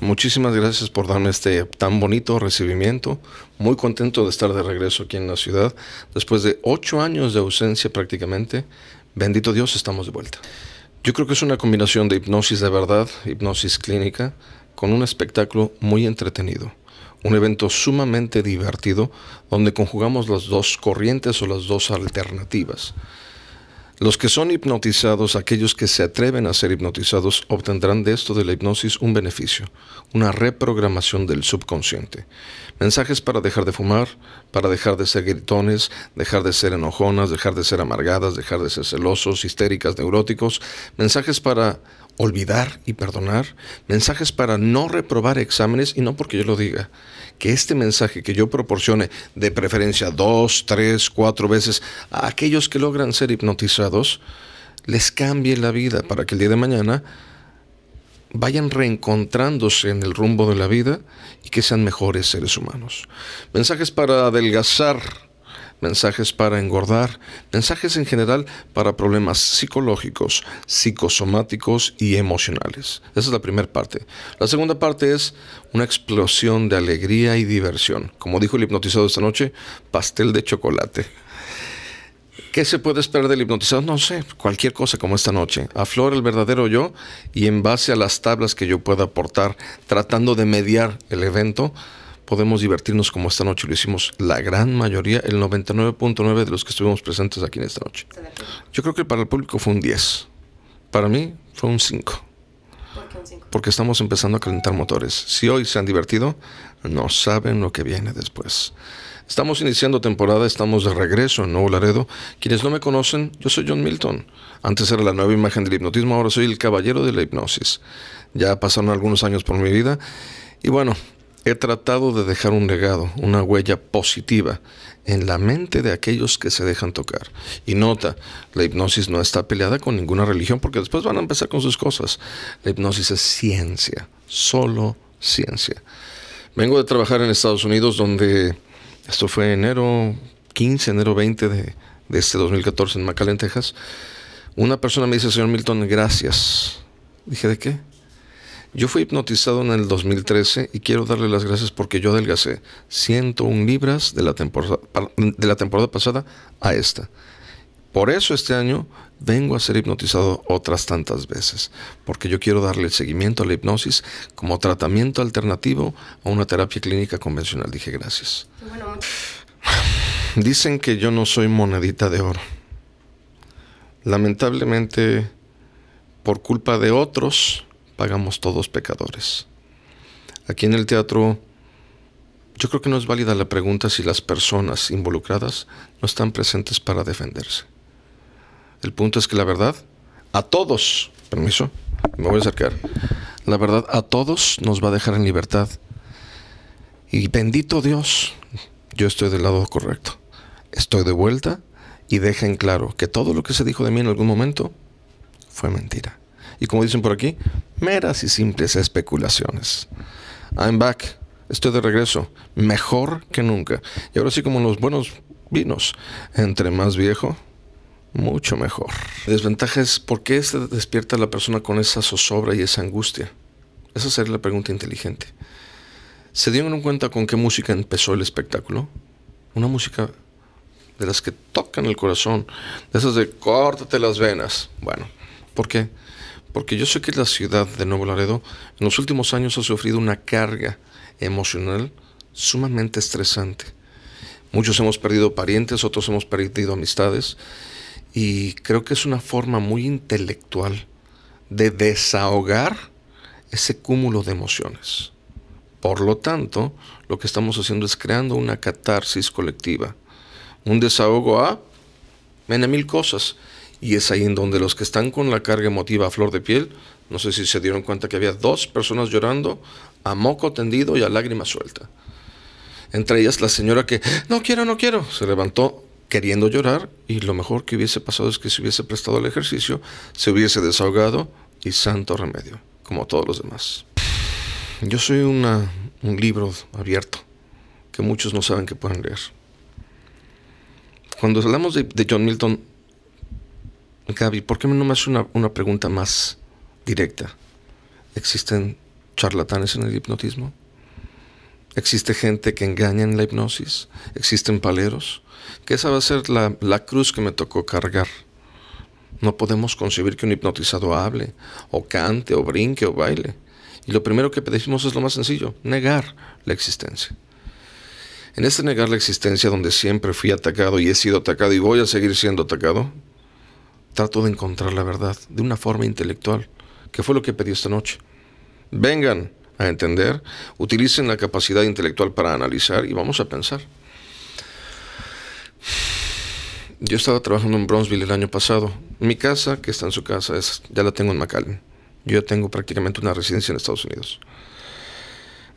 Muchísimas gracias por darme este tan bonito recibimiento. Muy contento de estar de regreso aquí en la ciudad. Después de ocho años de ausencia prácticamente, bendito Dios, estamos de vuelta. Yo creo que es una combinación de hipnosis de verdad, hipnosis clínica, con un espectáculo muy entretenido. Un evento sumamente divertido donde conjugamos las dos corrientes o las dos alternativas. Los que son hipnotizados, aquellos que se atreven a ser hipnotizados, obtendrán de esto de la hipnosis un beneficio, una reprogramación del subconsciente. Mensajes para dejar de fumar, para dejar de ser gritones, dejar de ser enojonas, dejar de ser amargadas, dejar de ser celosos, histéricas, neuróticos. Mensajes para olvidar y perdonar, mensajes para no reprobar exámenes y no porque yo lo diga. Que este mensaje que yo proporcione de preferencia dos, tres, cuatro veces a aquellos que logran ser hipnotizados, les cambie la vida para que el día de mañana vayan reencontrándose en el rumbo de la vida y que sean mejores seres humanos. Mensajes para adelgazar mensajes para engordar, mensajes en general para problemas psicológicos, psicosomáticos y emocionales. Esa es la primera parte. La segunda parte es una explosión de alegría y diversión. Como dijo el hipnotizado esta noche, pastel de chocolate. ¿Qué se puede esperar del hipnotizado? No sé, cualquier cosa como esta noche. Aflora el verdadero yo y en base a las tablas que yo pueda aportar, tratando de mediar el evento, podemos divertirnos como esta noche lo hicimos la gran mayoría, el 99.9 de los que estuvimos presentes aquí en esta noche. Yo creo que para el público fue un 10. Para mí fue un 5. un 5? Porque estamos empezando a calentar motores. Si hoy se han divertido, no saben lo que viene después. Estamos iniciando temporada, estamos de regreso en Nuevo Laredo. Quienes no me conocen, yo soy John Milton. Antes era la nueva imagen del hipnotismo, ahora soy el caballero de la hipnosis. Ya pasaron algunos años por mi vida y bueno, He tratado de dejar un legado, una huella positiva en la mente de aquellos que se dejan tocar. Y nota, la hipnosis no está peleada con ninguna religión porque después van a empezar con sus cosas. La hipnosis es ciencia, solo ciencia. Vengo de trabajar en Estados Unidos donde esto fue enero 15, enero 20 de, este 2014 en McAllen, Texas. Una persona me dice, señor Milton, gracias. Dije, ¿de qué? Yo fui hipnotizado en el 2013 y quiero darle las gracias porque yo adelgacé 101 libras de la temporada, de la temporada pasada a esta. Por eso este año vengo a ser hipnotizado otras tantas veces, porque yo quiero darle seguimiento a la hipnosis como tratamiento alternativo a una terapia clínica convencional. Dije gracias. Dicen que yo no soy monedita de oro. Lamentablemente, por culpa de otros, pagamos todos pecadores. Aquí en el teatro, yo creo que no es válida la pregunta si las personas involucradas no están presentes para defenderse. El punto es que la verdad, a todos, permiso, me voy a acercar, la verdad a todos nos va a dejar en libertad. Y bendito Dios, yo estoy del lado correcto. Estoy de vuelta y dejen claro que todo lo que se dijo de mí en algún momento fue mentira y como dicen por aquí, meras y simples especulaciones. I'm back. Estoy de regreso, mejor que nunca. Y ahora sí, como los buenos vinos, entre más viejo, mucho mejor. desventaja es por qué se despierta la persona con esa zozobra y esa angustia. Esa sería la pregunta inteligente. ¿Se dieron cuenta con qué música empezó el espectáculo? Una música de las que tocan el corazón, de esas de córtate las venas. Bueno, ¿por qué? Porque yo sé que la ciudad de Nuevo Laredo en los últimos años ha sufrido una carga emocional sumamente estresante. Muchos hemos perdido parientes, otros hemos perdido amistades y creo que es una forma muy intelectual de desahogar ese cúmulo de emociones. Por lo tanto, lo que estamos haciendo es creando una catarsis colectiva, un desahogo a, ven mil cosas. Y es ahí en donde los que están con la carga emotiva a flor de piel, no sé si se dieron cuenta que había dos personas llorando a moco tendido y a lágrima suelta. Entre ellas la señora que, no quiero, no quiero, se levantó queriendo llorar y lo mejor que hubiese pasado es que se hubiese prestado al ejercicio, se hubiese desahogado y santo remedio, como todos los demás. Yo soy un libro abierto que muchos no saben que pueden leer. Cuando hablamos de John Milton, Gaby, ¿por qué no me hace una, una pregunta más directa? ¿Existen charlatanes en el hipnotismo? existe gente que engaña en la hipnosis, existen paleros, que esa va a ser la, la, cruz que me tocó cargar. No podemos concebir que un hipnotizado hable, o cante, o brinque, o baile. Y lo primero que pedimos es lo más sencillo, negar la existencia. En este negar la existencia donde siempre fui atacado y he sido atacado y voy a seguir siendo atacado, trato de encontrar la verdad de una forma intelectual, que fue lo que pedí esta noche. Vengan a entender, utilicen la capacidad intelectual para analizar y vamos a pensar. Yo estaba trabajando en Bronzeville el año pasado. Mi casa, que está en su casa, es, ya la tengo en McAllen. Yo ya tengo prácticamente una residencia en Estados Unidos.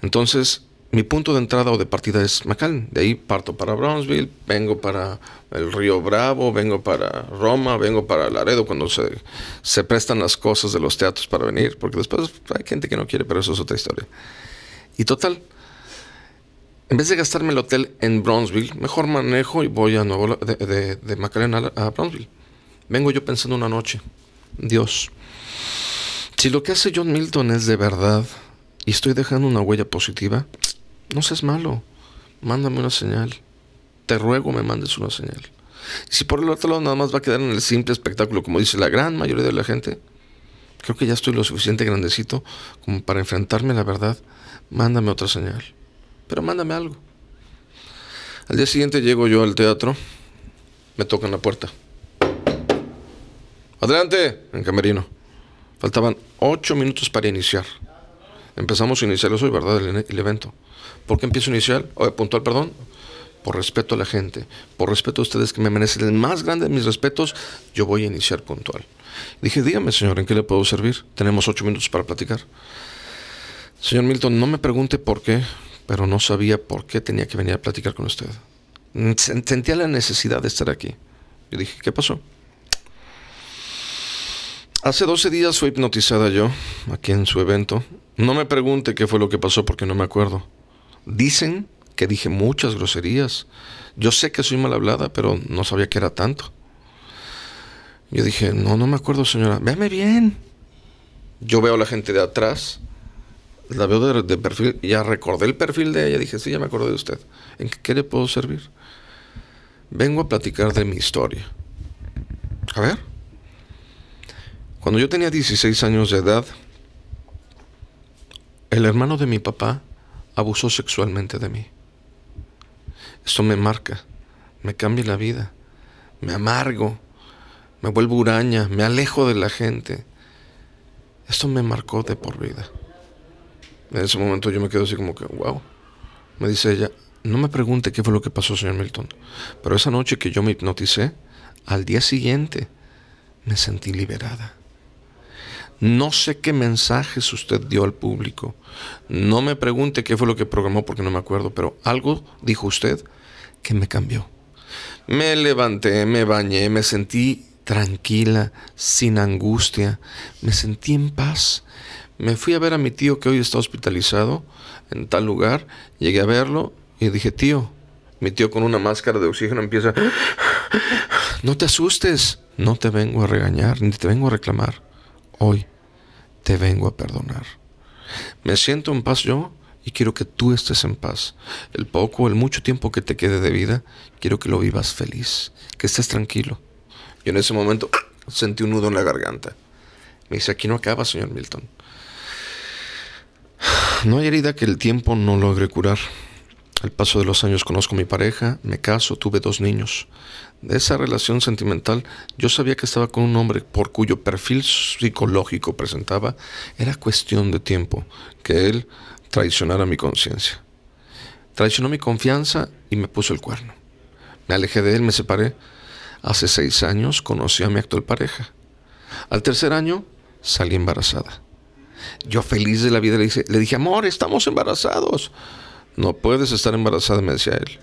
Entonces, mi punto de entrada o de partida es McAllen. De ahí parto para Brownsville, vengo para el Río Bravo, vengo para Roma, vengo para Laredo, cuando se, prestan las cosas de los teatros para venir, porque después hay gente que no quiere, pero eso es otra historia. Y total, en vez de gastarme el hotel en Brownsville, mejor manejo y voy de, de, a, a Brownsville. Vengo yo pensando una noche, Dios, si lo que hace John Milton es de verdad y estoy dejando una huella positiva, no seas malo, mándame una señal. Te ruego me mandes una señal. Y si por el otro lado nada más va a quedar en el simple espectáculo, como dice la gran mayoría de la gente, creo que ya estoy lo suficiente grandecito como para enfrentarme a la verdad, mándame otra señal. Pero mándame algo. Al día siguiente llego yo al teatro, me tocan la puerta. Adelante, en camerino. Faltaban ocho minutos para iniciar. Empezamos a iniciar hoy, ¿verdad? el evento. ¿Por qué empiezo inicial? O, eh, puntual, perdón. Por respeto a la gente, por respeto a ustedes que me merecen el más grande de mis respetos, yo voy a iniciar puntual. Dije, dígame, señor, ¿en qué le puedo servir? Tenemos ocho minutos para platicar. Señor Milton, no me pregunte por qué, pero no sabía por qué tenía que venir a platicar con usted. Sentía la necesidad de estar aquí. Yo dije, ¿qué pasó? Hace 12 días fui hipnotizada yo, aquí en su evento. No me pregunte qué fue lo que pasó porque no me acuerdo. Dicen que dije muchas groserías. Yo sé que soy mal hablada, pero no sabía que era tanto. Yo dije, no, no me acuerdo, señora. Véame bien. Yo veo a la gente de atrás, la veo de, perfil, ya recordé el perfil de ella. Dije, sí, ya me acordé de usted. ¿En qué le puedo servir? Vengo a platicar de mi historia. A ver. Cuando yo tenía 16 años de edad, el hermano de mi papá abusó sexualmente de mí. Esto me marca, me cambia la vida, me amargo, me vuelvo huraña, me alejo de la gente. Esto me marcó de por vida. En ese momento yo me quedo así como que, wow. Me dice ella, no me pregunte qué fue lo que pasó, señor Milton, pero esa noche que yo me hipnoticé, al día siguiente me sentí liberada. No sé qué mensajes usted dio al público. No me pregunte qué fue lo que programó porque no me acuerdo, pero algo dijo usted que me cambió. Me levanté, me bañé, me sentí tranquila, sin angustia, me sentí en paz. Me fui a ver a mi tío que hoy está hospitalizado en tal lugar, llegué a verlo y dije, tío, mi tío con una máscara de oxígeno empieza, no te asustes, no te vengo a regañar, ni te vengo a reclamar. Hoy te vengo a perdonar. Me siento en paz yo y quiero que tú estés en paz. El poco, el mucho tiempo que te quede de vida, quiero que lo vivas feliz, que estés tranquilo. Y en ese momento sentí un nudo en la garganta. Me dice, aquí no acaba, señor Milton. No hay herida que el tiempo no logre curar. Al paso de los años conozco a mi pareja, me caso, tuve dos niños. De esa relación sentimental yo sabía que estaba con un hombre por cuyo perfil psicológico presentaba era cuestión de tiempo que él traicionara mi conciencia. Traicionó mi confianza y me puso el cuerno. Me alejé de él, me separé. Hace seis años conocí a mi actual pareja. Al tercer año salí embarazada. Yo feliz de la vida le dije, le amor, estamos embarazados no puedes estar embarazada, me decía él.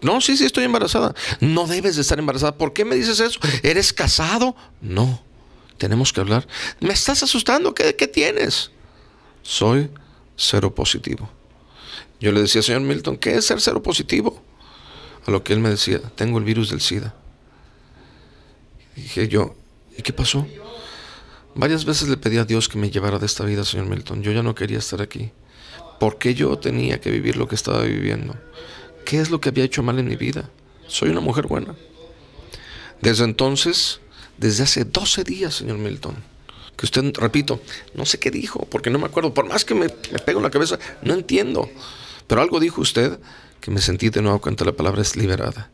No, sí, sí, estoy embarazada. No debes de estar embarazada. ¿Por qué me dices eso? ¿Eres casado? No, tenemos que hablar. ¿Me estás asustando? ¿Qué, tienes? Soy cero positivo. Yo le decía, señor Milton, ¿qué es ser cero positivo? A lo que él me decía, tengo el virus del SIDA. dije yo, ¿y qué pasó? Varias veces le pedí a Dios que me llevara de esta vida, señor Milton. Yo ya no quería estar aquí. ¿Por qué yo tenía que vivir lo que estaba viviendo? ¿Qué es lo que había hecho mal en mi vida? Soy una mujer buena. Desde entonces, desde hace 12 días, señor Milton, que usted, repito, no sé qué dijo, porque no me acuerdo, por más que me, pegue pego en la cabeza, no entiendo. Pero algo dijo usted que me sentí de nuevo cuando la palabra es liberada.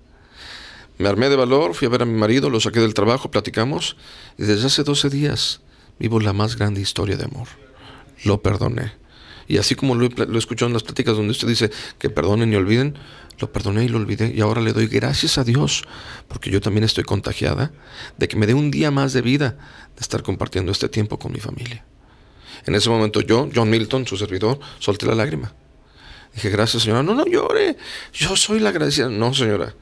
Me armé de valor, fui a ver a mi marido, lo saqué del trabajo, platicamos, y desde hace 12 días vivo la más grande historia de amor. Lo perdoné y así como lo he, escuchado en las pláticas donde usted dice que perdonen y olviden, lo perdoné y lo olvidé y ahora le doy gracias a Dios, porque yo también estoy contagiada, de que me dé un día más de vida de estar compartiendo este tiempo con mi familia. En ese momento yo, John Milton, su servidor, solté la lágrima. Dije, gracias señora, no, no llore, yo soy la agradecida. No señora,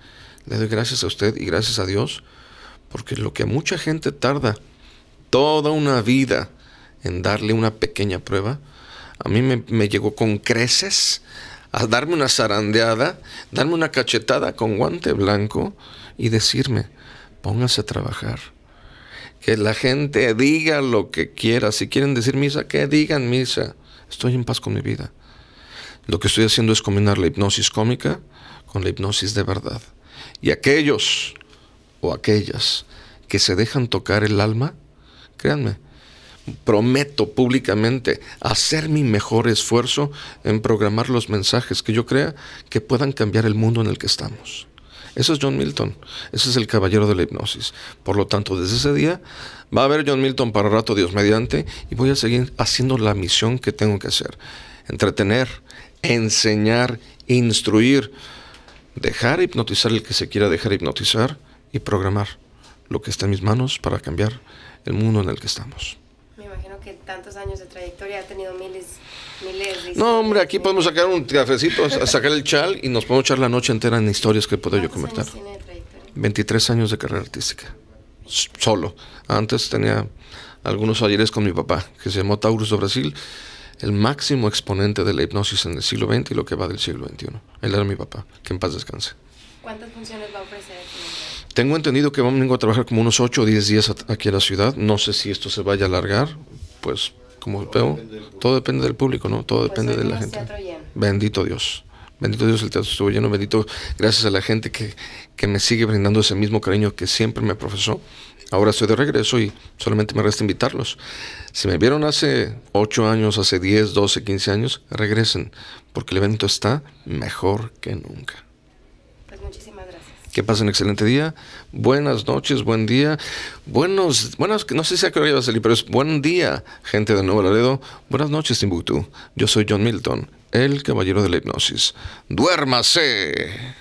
le doy gracias a usted y gracias a Dios, porque lo que mucha gente tarda toda una vida en darle una pequeña prueba, a mí me, llegó con creces a darme una zarandeada, darme una cachetada con guante blanco y decirme, póngase a trabajar. Que la gente diga lo que quiera. Si quieren decir misa, que digan misa. Estoy en paz con mi vida. Lo que estoy haciendo es combinar la hipnosis cómica con la hipnosis de verdad. Y aquellos o aquellas que se dejan tocar el alma, créanme, prometo públicamente hacer mi mejor esfuerzo en programar los mensajes que yo crea que puedan cambiar el mundo en el que estamos. Ese es John Milton, ese es el caballero de la hipnosis. Por lo tanto, desde ese día va a haber John Milton para rato, Dios mediante, y voy a seguir haciendo la misión que tengo que hacer. Entretener, enseñar, instruir, dejar hipnotizar el que se quiera dejar hipnotizar y programar lo que está en mis manos para cambiar el mundo en el que estamos tantos años de trayectoria ha tenido miles, miles No, hombre, aquí podemos sacar un cafecito, sacar el chal y nos podemos echar la noche entera en historias que puedo yo comentar. 23 años de carrera artística. Solo. Antes tenía algunos ayeres con mi papá, que se llamó Taurus de Brasil, el máximo exponente de la hipnosis en el siglo XX y lo que va del siglo XXI. Él era mi papá, que en paz descanse. ¿Cuántas funciones va a ofrecer? Tengo entendido que vamos a trabajar como unos 8 o 10 días aquí en la ciudad. No sé si esto se vaya a alargar, pues como veo, todo depende del público, ¿no? Todo pues depende de la gente. Bendito Dios. Bendito Dios, el teatro estuvo lleno. Bendito, gracias a la gente que, que, me sigue brindando ese mismo cariño que siempre me profesó. Ahora estoy de regreso y solamente me resta invitarlos. Si me vieron hace 8 años, hace 10, 12, 15 años, regresen, porque el evento está mejor que nunca. Que pasen excelente día. Buenas noches, buen día. Buenos, buenas, no sé si a qué hora salir, pero es buen día, gente de Nuevo Laredo. Buenas noches, Timbuktu. Yo soy John Milton, el caballero de la hipnosis. ¡Duérmase!